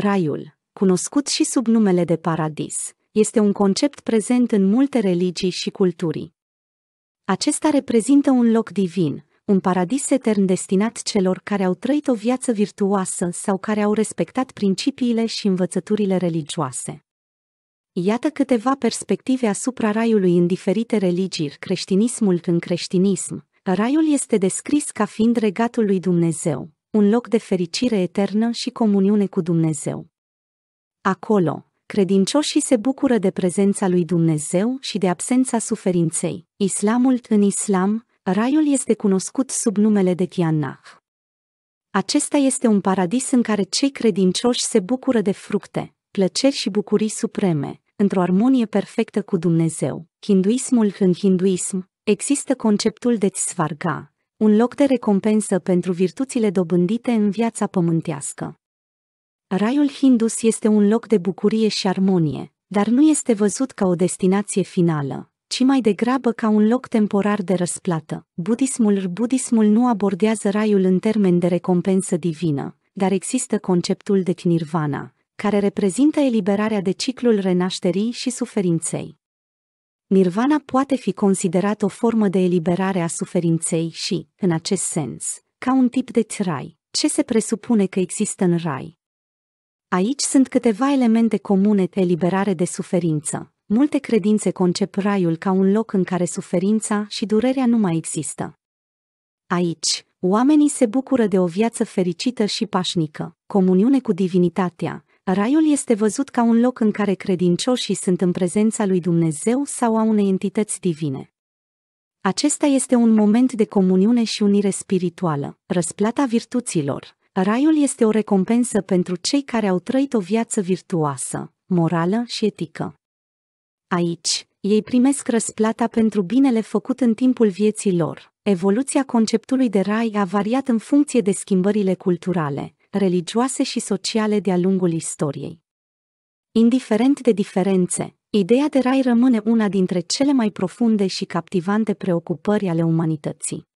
Raiul, cunoscut și sub numele de paradis, este un concept prezent în multe religii și culturi. Acesta reprezintă un loc divin, un paradis etern destinat celor care au trăit o viață virtuoasă sau care au respectat principiile și învățăturile religioase. Iată câteva perspective asupra raiului în diferite religii, creștinismul în creștinism. Raiul este descris ca fiind regatul lui Dumnezeu, un loc de fericire eternă și comuniune cu Dumnezeu. Acolo, credincioșii se bucură de prezența lui Dumnezeu și de absența suferinței. Islamul în Islam, raiul este cunoscut sub numele de Tiannah. Acesta este un paradis în care cei credincioși se bucură de fructe, plăceri și bucurii supreme, într-o armonie perfectă cu Dumnezeu. Hinduismul În hinduism, există conceptul de Svarga, un loc de recompensă pentru virtuțile dobândite în viața pământească. Raiul Hindus este un loc de bucurie și armonie, dar nu este văzut ca o destinație finală, ci mai degrabă ca un loc temporar de răsplată. Budismul Budismul nu abordează raiul în termen de recompensă divină, dar există conceptul de nirvana, care reprezintă eliberarea de ciclul renașterii și suferinței. Nirvana poate fi considerat o formă de eliberare a suferinței și, în acest sens, ca un tip de rai, ce se presupune că există în rai. Aici sunt câteva elemente comune de eliberare de suferință. Multe credințe concep raiul ca un loc în care suferința și durerea nu mai există. Aici, oamenii se bucură de o viață fericită și pașnică, comuniune cu divinitatea, Raiul este văzut ca un loc în care credincioșii sunt în prezența lui Dumnezeu sau a unei entități divine. Acesta este un moment de comuniune și unire spirituală, răsplata virtuților. Raiul este o recompensă pentru cei care au trăit o viață virtuoasă, morală și etică. Aici, ei primesc răsplata pentru binele făcut în timpul vieții lor. Evoluția conceptului de rai a variat în funcție de schimbările culturale, religioase și sociale de-a lungul istoriei. Indiferent de diferențe, ideea de rai rămâne una dintre cele mai profunde și captivante preocupări ale umanității.